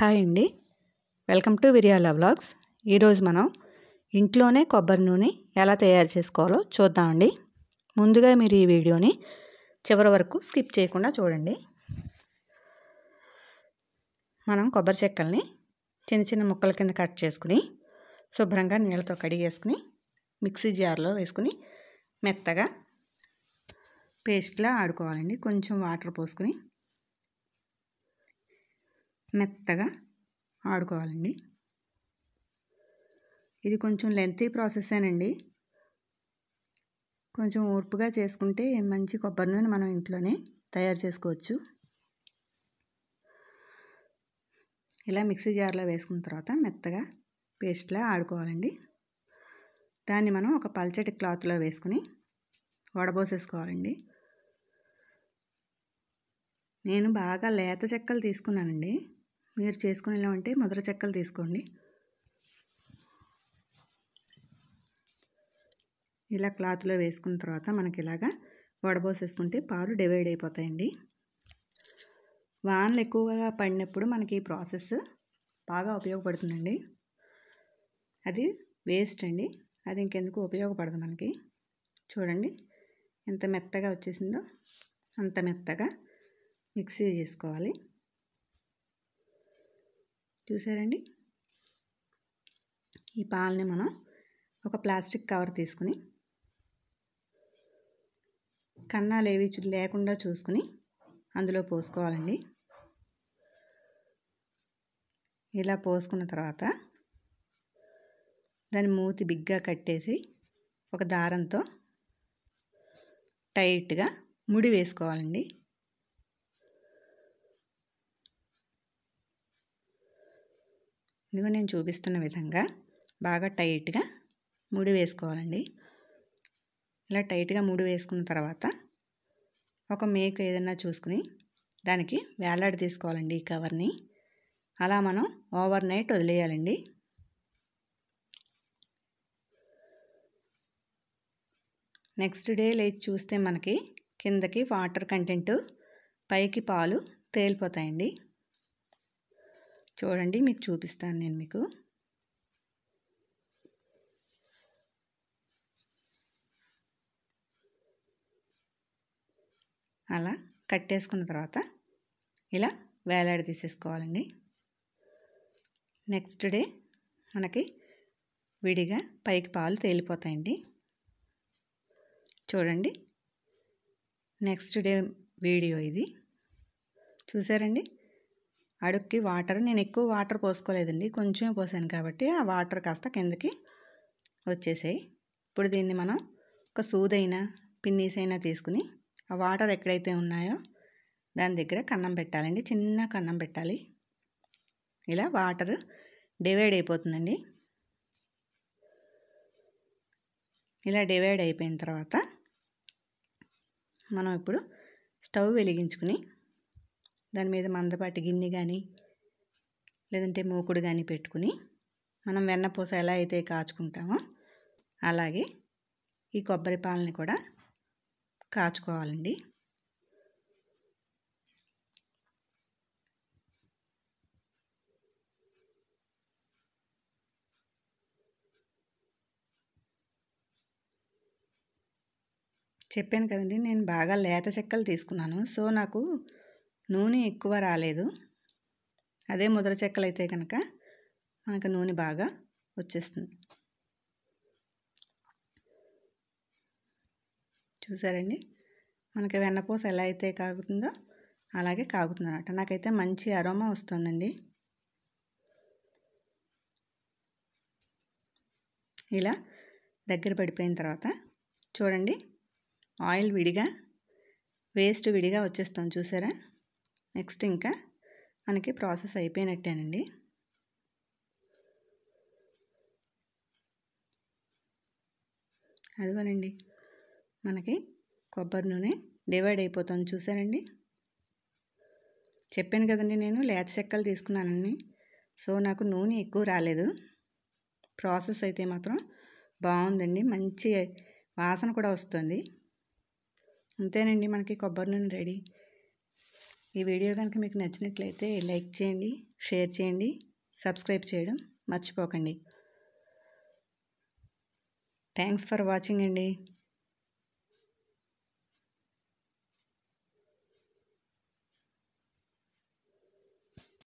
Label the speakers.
Speaker 1: hi అండి welcome to Viriyala blogs ఈరోజు మనం ఇంట్లోనే కొబ్బరి నూనె ఎలా తయారు చేసుకోవాలో చూద్దామండి ముందుగా మీరు ఈ వీడియోని చివరి వరకు స్కిప్ చేయకుండా చూడండి మనం కొబ్బరి చెక్కల్ని చిన్న చిన్న ముక్కల కింద కట్ చేసుకుని శుభ్రంగా నీళ్ళతో కడిగేసుకుని మిక్సీ జార్లో వేసుకుని మెత్తగా పేస్ట్లా ఆడుకోవాలండి కొంచెం వాటర్ పోసుకుని మెత్తగా ఆడుకోవాలండి ఇది కొంచెం లెంతీ ప్రాసెసేనండి కొంచెం ఓర్పుగా చేసుకుంటే మంచి కొబ్బరి నూనె మనం ఇంట్లోనే తయారు చేసుకోవచ్చు ఇలా మిక్సీ జార్లో వేసుకున్న తర్వాత మెత్తగా పేస్ట్లా ఆడుకోవాలండి దాన్ని మనం ఒక పల్చటి క్లాత్లో వేసుకుని వడబోసేసుకోవాలండి నేను బాగా లేత చెక్కలు తీసుకున్నానండి మీరు చేసుకుని ఉంటే మధుర చెక్కలు తీసుకోండి ఇలా క్లాత్లో వేసుకున్న తర్వాత మనకి ఇలాగా వడబోసేసుకుంటే పాలు డివైడ్ అయిపోతాయండి వానలు ఎక్కువగా పడినప్పుడు మనకి ఈ ప్రాసెస్ బాగా ఉపయోగపడుతుందండి అది వేస్ట్ అండి అది ఇంకెందుకు ఉపయోగపడదు మనకి చూడండి ఎంత మెత్తగా వచ్చేసిందో అంత మెత్తగా మిక్సీ చేసుకోవాలి చూసారండి ఈ పాలని మనం ఒక ప్లాస్టిక్ కవర్ తీసుకుని కన్నాలు ఏవి లేకుండా చూసుకుని అందులో పోసుకోవాలండి ఇలా పోసుకున్న తర్వాత దాని మూతి బిగ్గా కట్టేసి ఒక దారంతో టైట్గా ముడి వేసుకోవాలండి ఇదిగో నేను చూపిస్తున్న విధంగా బాగా టైట్గా ముడి వేసుకోవాలండి ఇలా టైట్గా ముడి వేసుకున్న తర్వాత ఒక మేక్ ఏదైనా చూసుకుని దానికి వేలాడి తీసుకోవాలండి ఈ కవర్ని అలా మనం ఓవర్ నైట్ వదిలేయాలండి నెక్స్ట్ డే లేచి చూస్తే మనకి కిందకి వాటర్ కంటెంట్ పైకి పాలు తేలిపోతాయండి చూడండి మీకు చూపిస్తాను నేను మీకు అలా కట్టేసుకున్న తర్వాత ఇలా వేలాడి తీసేసుకోవాలండి నెక్స్ట్ డే మనకి విడిగా పైకి పాలు తేలిపోతాయండి చూడండి నెక్స్ట్ డే వీడియో ఇది చూసారండి అడుక్కి వాటర్ నేను ఎక్కువ వాటర్ పోసుకోలేదండి కొంచెం పోసాను కాబట్టి ఆ వాటర్ కాస్త కిందకి వచ్చేసాయి ఇప్పుడు దీన్ని మనం ఒక సూదైనా పిన్నీస్ అయినా తీసుకుని ఆ వాటర్ ఎక్కడైతే ఉన్నాయో దాని దగ్గర కన్నం పెట్టాలండి చిన్న కన్నం పెట్టాలి ఇలా వాటర్ డివైడ్ అయిపోతుందండి ఇలా డివైడ్ అయిపోయిన తర్వాత మనం ఇప్పుడు స్టవ్ వెలిగించుకుని దాని మీద మందపాటి గిన్నె కానీ లేదంటే మూకుడు కానీ పెట్టుకుని మనం వెన్నపూస ఎలా అయితే కాచుకుంటామో అలాగే ఈ కొబ్బరి పాలని కూడా కాచుకోవాలండి చెప్పాను కదండి నేను బాగా లేత చెక్కలు తీసుకున్నాను సో నాకు నూనె ఎక్కువ రాలేదు అదే ముద్ర చెక్కలు అయితే కనుక మనకు నూనె బాగా వచ్చేస్తుంది చూసారండి మనకి వెన్నపూస ఎలా అయితే కాగుతుందో అలాగే కాగుతుంది అనమాట నాకైతే మంచి అరోమా వస్తుందండి ఇలా దగ్గర పడిపోయిన తర్వాత చూడండి ఆయిల్ విడిగా వేస్ట్ విడిగా వచ్చేస్తాం చూసారా నెక్స్ట్ ఇంకా మనకి ప్రాసెస్ అయిపోయినట్టేనండి అదిగోనండి మనకి కొబ్బరి నూనె డివైడ్ అయిపోతుంది చూసారండి చెప్పాను కదండి నేను లేత చెక్కలు తీసుకున్నానండి సో నాకు నూనె ఎక్కువ రాలేదు ప్రాసెస్ అయితే మాత్రం బాగుందండి మంచి వాసన కూడా వస్తుంది అంతేనండి మనకి కొబ్బరి నూనె రెడీ ఈ వీడియో కనుక మీకు నచ్చినట్లయితే లైక్ చేయండి షేర్ చేయండి సబ్స్క్రైబ్ చేయడం మర్చిపోకండి థ్యాంక్స్ ఫర్ వాచింగ్ అండి